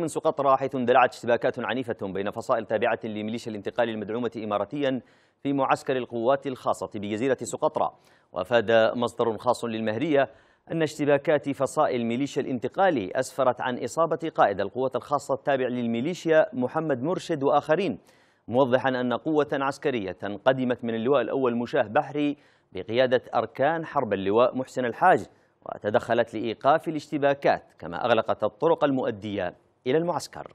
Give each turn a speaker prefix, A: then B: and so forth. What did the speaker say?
A: من سقطرى حيث اندلعت اشتباكات عنيفة بين فصائل تابعة لميليشيا الانتقال المدعومة إماراتيا في معسكر القوات الخاصة بجزيرة سقطرى وأفاد مصدر خاص للمهرية أن اشتباكات فصائل ميليشيا الانتقالي أسفرت عن إصابة قائد القوات الخاصة التابع للميليشيا محمد مرشد وآخرين موضحا أن قوة عسكرية قدمت من اللواء الأول مشاه بحري بقيادة أركان حرب اللواء محسن الحاج وتدخلت لإيقاف الاشتباكات كما أغلقت الطرق المؤدية إلى المعسكر